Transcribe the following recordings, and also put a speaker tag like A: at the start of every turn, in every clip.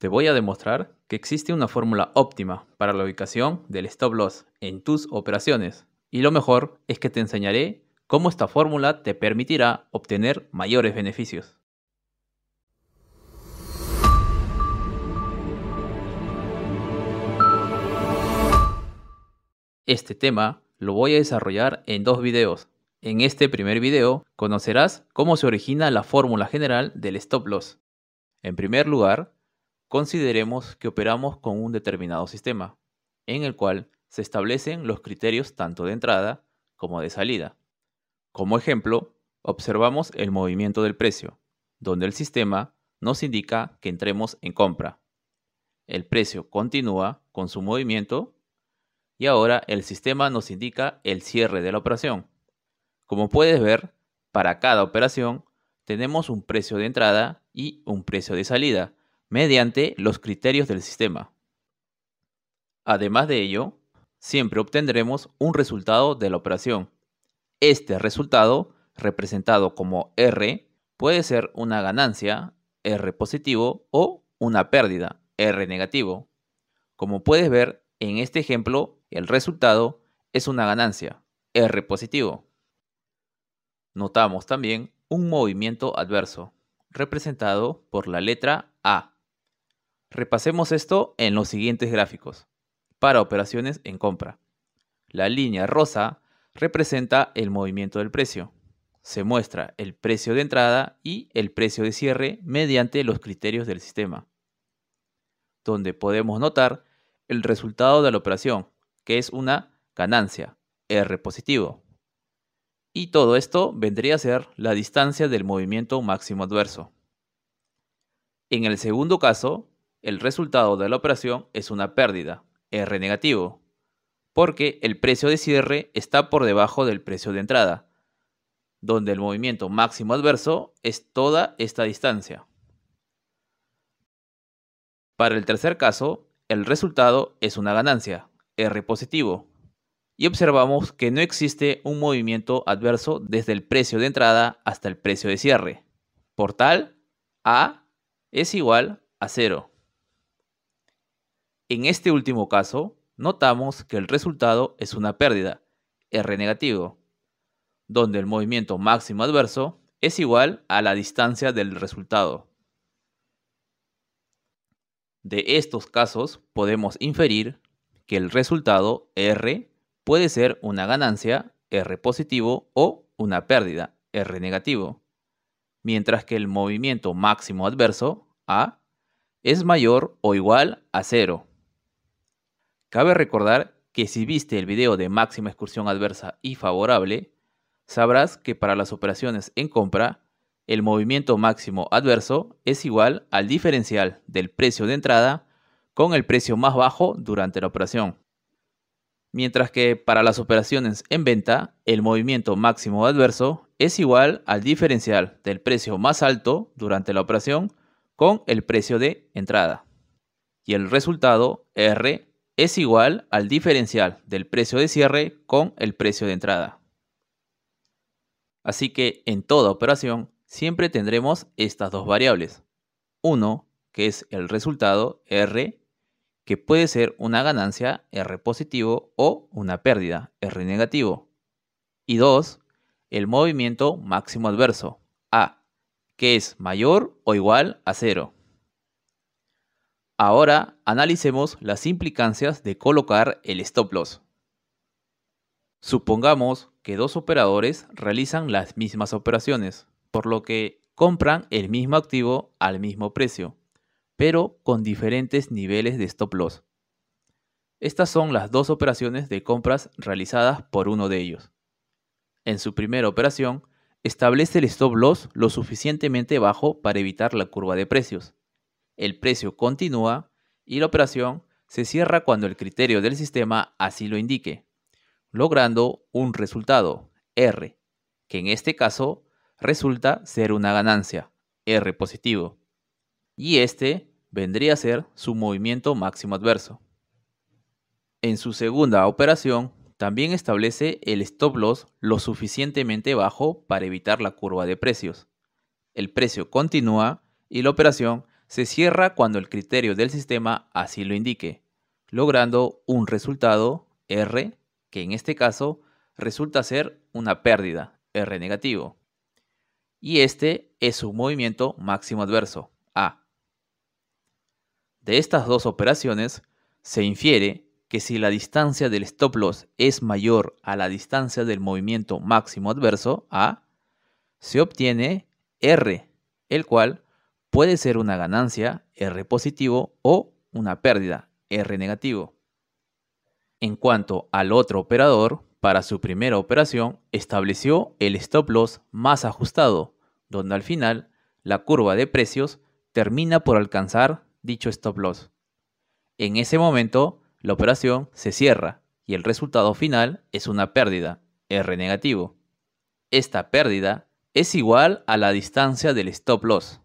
A: Te voy a demostrar que existe una fórmula óptima para la ubicación del stop loss en tus operaciones. Y lo mejor es que te enseñaré cómo esta fórmula te permitirá obtener mayores beneficios. Este tema lo voy a desarrollar en dos videos. En este primer video conocerás cómo se origina la fórmula general del stop loss. En primer lugar, Consideremos que operamos con un determinado sistema, en el cual se establecen los criterios tanto de entrada como de salida. Como ejemplo, observamos el movimiento del precio, donde el sistema nos indica que entremos en compra. El precio continúa con su movimiento y ahora el sistema nos indica el cierre de la operación. Como puedes ver, para cada operación tenemos un precio de entrada y un precio de salida, mediante los criterios del sistema. Además de ello, siempre obtendremos un resultado de la operación. Este resultado, representado como R, puede ser una ganancia, R positivo, o una pérdida, R negativo. Como puedes ver en este ejemplo, el resultado es una ganancia, R positivo. Notamos también un movimiento adverso, representado por la letra A. Repasemos esto en los siguientes gráficos. Para operaciones en compra. La línea rosa representa el movimiento del precio. Se muestra el precio de entrada y el precio de cierre mediante los criterios del sistema, donde podemos notar el resultado de la operación, que es una ganancia, R positivo. Y todo esto vendría a ser la distancia del movimiento máximo adverso. En el segundo caso, el resultado de la operación es una pérdida, R negativo, porque el precio de cierre está por debajo del precio de entrada, donde el movimiento máximo adverso es toda esta distancia. Para el tercer caso, el resultado es una ganancia, R positivo, y observamos que no existe un movimiento adverso desde el precio de entrada hasta el precio de cierre. Por tal, A es igual a cero. En este último caso, notamos que el resultado es una pérdida, R negativo, donde el movimiento máximo adverso es igual a la distancia del resultado. De estos casos podemos inferir que el resultado R puede ser una ganancia R positivo o una pérdida R negativo, mientras que el movimiento máximo adverso A es mayor o igual a cero. Cabe recordar que si viste el video de máxima excursión adversa y favorable, sabrás que para las operaciones en compra, el movimiento máximo adverso es igual al diferencial del precio de entrada con el precio más bajo durante la operación. Mientras que para las operaciones en venta, el movimiento máximo adverso es igual al diferencial del precio más alto durante la operación con el precio de entrada. Y el resultado R es igual al diferencial del precio de cierre con el precio de entrada. Así que en toda operación siempre tendremos estas dos variables. Uno, que es el resultado R, que puede ser una ganancia R positivo o una pérdida R negativo. Y dos, el movimiento máximo adverso A, que es mayor o igual a cero. Ahora analicemos las implicancias de colocar el stop loss. Supongamos que dos operadores realizan las mismas operaciones, por lo que compran el mismo activo al mismo precio, pero con diferentes niveles de stop loss. Estas son las dos operaciones de compras realizadas por uno de ellos. En su primera operación, establece el stop loss lo suficientemente bajo para evitar la curva de precios el precio continúa y la operación se cierra cuando el criterio del sistema así lo indique, logrando un resultado, R, que en este caso resulta ser una ganancia, R positivo, y este vendría a ser su movimiento máximo adverso. En su segunda operación, también establece el stop loss lo suficientemente bajo para evitar la curva de precios. El precio continúa y la operación se cierra cuando el criterio del sistema así lo indique, logrando un resultado R que en este caso resulta ser una pérdida, R negativo. Y este es un movimiento máximo adverso, A. De estas dos operaciones, se infiere que si la distancia del stop loss es mayor a la distancia del movimiento máximo adverso, A, se obtiene R, el cual puede ser una ganancia R positivo o una pérdida R negativo. En cuanto al otro operador, para su primera operación estableció el stop loss más ajustado, donde al final la curva de precios termina por alcanzar dicho stop loss. En ese momento, la operación se cierra y el resultado final es una pérdida, R negativo. Esta pérdida es igual a la distancia del stop loss.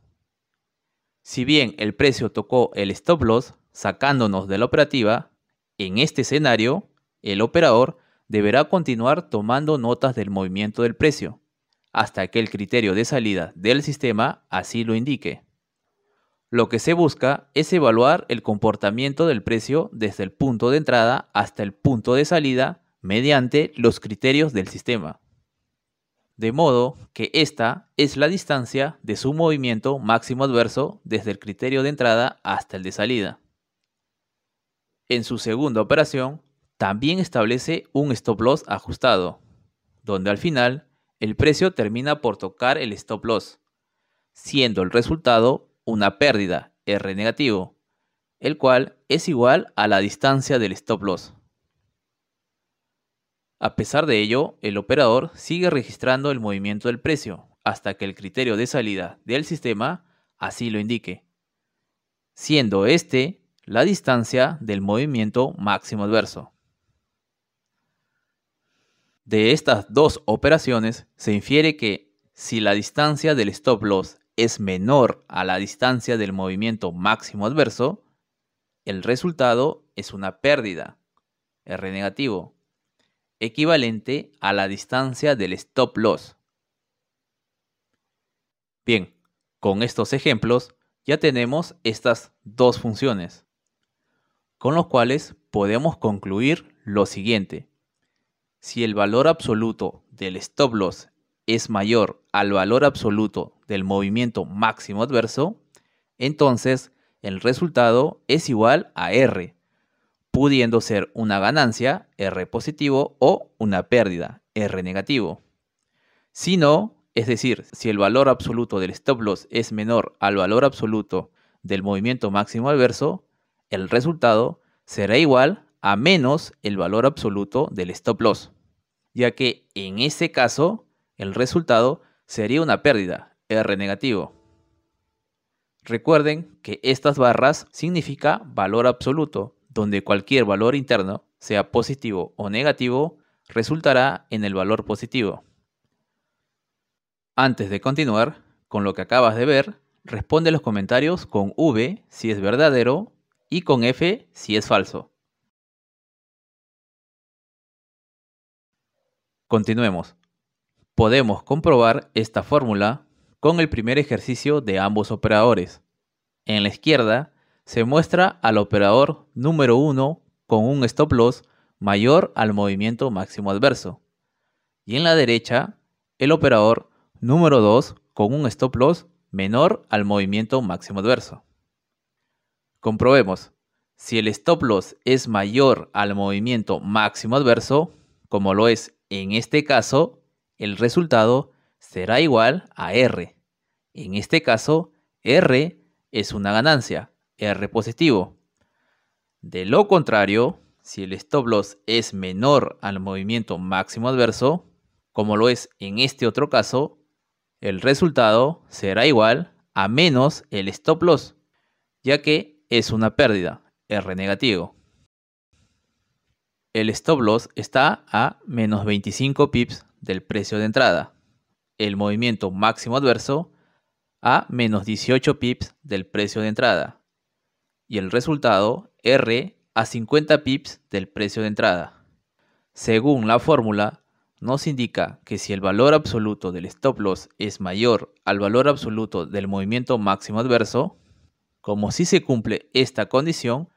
A: Si bien el precio tocó el stop loss sacándonos de la operativa, en este escenario el operador deberá continuar tomando notas del movimiento del precio, hasta que el criterio de salida del sistema así lo indique. Lo que se busca es evaluar el comportamiento del precio desde el punto de entrada hasta el punto de salida mediante los criterios del sistema de modo que esta es la distancia de su movimiento máximo adverso desde el criterio de entrada hasta el de salida. En su segunda operación, también establece un stop loss ajustado, donde al final el precio termina por tocar el stop loss, siendo el resultado una pérdida R negativo, el cual es igual a la distancia del stop loss. A pesar de ello, el operador sigue registrando el movimiento del precio hasta que el criterio de salida del sistema así lo indique, siendo este la distancia del movimiento máximo adverso. De estas dos operaciones se infiere que si la distancia del stop loss es menor a la distancia del movimiento máximo adverso, el resultado es una pérdida, R negativo, equivalente a la distancia del stop loss. Bien, con estos ejemplos ya tenemos estas dos funciones, con los cuales podemos concluir lo siguiente. Si el valor absoluto del stop loss es mayor al valor absoluto del movimiento máximo adverso, entonces el resultado es igual a R, pudiendo ser una ganancia, R positivo, o una pérdida, R negativo. Si no, es decir, si el valor absoluto del stop loss es menor al valor absoluto del movimiento máximo adverso, el resultado será igual a menos el valor absoluto del stop loss, ya que en ese caso el resultado sería una pérdida, R negativo. Recuerden que estas barras significa valor absoluto, donde cualquier valor interno, sea positivo o negativo, resultará en el valor positivo. Antes de continuar con lo que acabas de ver, responde los comentarios con V si es verdadero y con F si es falso. Continuemos. Podemos comprobar esta fórmula con el primer ejercicio de ambos operadores. En la izquierda se muestra al operador número 1 con un stop loss mayor al movimiento máximo adverso. Y en la derecha, el operador número 2 con un stop loss menor al movimiento máximo adverso. Comprobemos. Si el stop loss es mayor al movimiento máximo adverso, como lo es en este caso, el resultado será igual a R. En este caso, R es una ganancia, R positivo. De lo contrario, si el stop loss es menor al movimiento máximo adverso, como lo es en este otro caso, el resultado será igual a menos el stop loss, ya que es una pérdida, R negativo. El stop loss está a menos 25 pips del precio de entrada. El movimiento máximo adverso a menos 18 pips del precio de entrada y el resultado R a 50 pips del precio de entrada. Según la fórmula, nos indica que si el valor absoluto del stop loss es mayor al valor absoluto del movimiento máximo adverso, como si se cumple esta condición,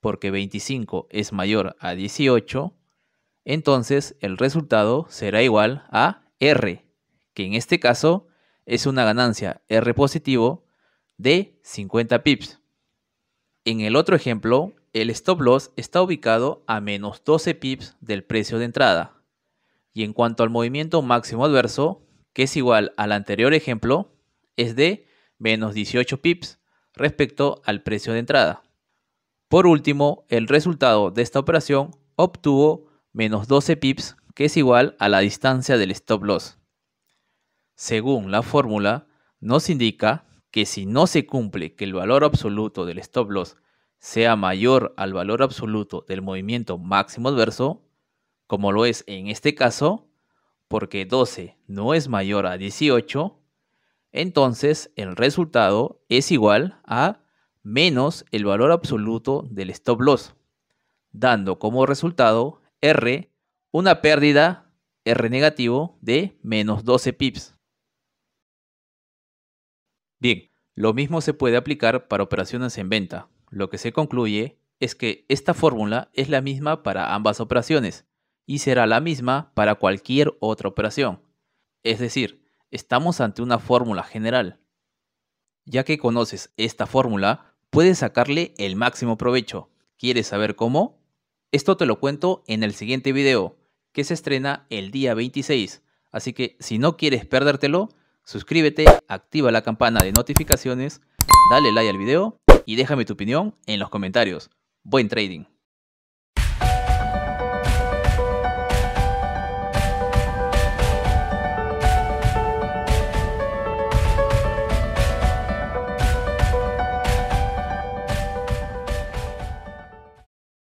A: porque 25 es mayor a 18, entonces el resultado será igual a R, que en este caso es una ganancia R positivo de 50 pips. En el otro ejemplo, el stop loss está ubicado a menos 12 pips del precio de entrada. Y en cuanto al movimiento máximo adverso, que es igual al anterior ejemplo, es de menos 18 pips respecto al precio de entrada. Por último, el resultado de esta operación obtuvo menos 12 pips, que es igual a la distancia del stop loss. Según la fórmula, nos indica que si no se cumple que el valor absoluto del stop loss sea mayor al valor absoluto del movimiento máximo adverso, como lo es en este caso, porque 12 no es mayor a 18, entonces el resultado es igual a menos el valor absoluto del stop loss, dando como resultado R una pérdida R negativo de menos 12 pips. Bien, lo mismo se puede aplicar para operaciones en venta. Lo que se concluye es que esta fórmula es la misma para ambas operaciones y será la misma para cualquier otra operación. Es decir, estamos ante una fórmula general. Ya que conoces esta fórmula, puedes sacarle el máximo provecho. ¿Quieres saber cómo? Esto te lo cuento en el siguiente video, que se estrena el día 26. Así que si no quieres perdértelo, Suscríbete, activa la campana de notificaciones, dale like al video y déjame tu opinión en los comentarios. Buen trading.